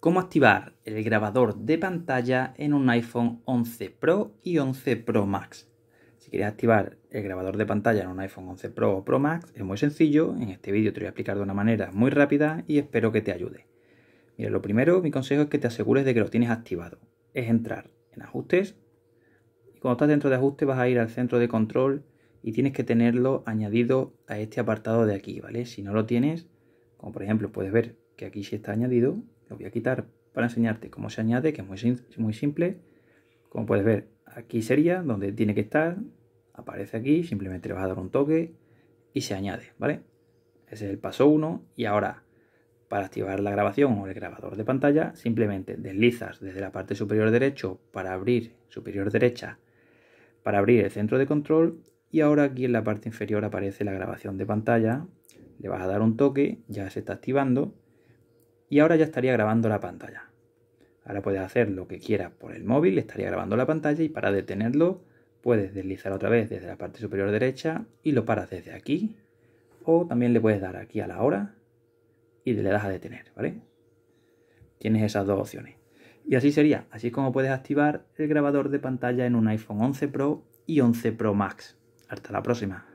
Cómo activar el grabador de pantalla en un iPhone 11 Pro y 11 Pro Max. Si quieres activar el grabador de pantalla en un iPhone 11 Pro o Pro Max, es muy sencillo. En este vídeo te voy a explicar de una manera muy rápida y espero que te ayude. Mira, lo primero, mi consejo es que te asegures de que lo tienes activado. Es entrar en ajustes y cuando estás dentro de ajustes vas a ir al centro de control y tienes que tenerlo añadido a este apartado de aquí, ¿vale? Si no lo tienes, como por ejemplo puedes ver que aquí sí está añadido, lo voy a quitar para enseñarte cómo se añade, que es muy, muy simple. Como puedes ver, aquí sería donde tiene que estar, aparece aquí, simplemente le vas a dar un toque y se añade, ¿vale? Ese es el paso 1 y ahora para activar la grabación o el grabador de pantalla, simplemente deslizas desde la parte superior derecho para abrir, superior derecha, para abrir el centro de control y ahora aquí en la parte inferior aparece la grabación de pantalla, le vas a dar un toque, ya se está activando y ahora ya estaría grabando la pantalla. Ahora puedes hacer lo que quieras por el móvil, estaría grabando la pantalla y para detenerlo puedes deslizar otra vez desde la parte superior derecha y lo paras desde aquí. O también le puedes dar aquí a la hora y le das a detener, ¿vale? Tienes esas dos opciones. Y así sería, así es como puedes activar el grabador de pantalla en un iPhone 11 Pro y 11 Pro Max. Hasta la próxima.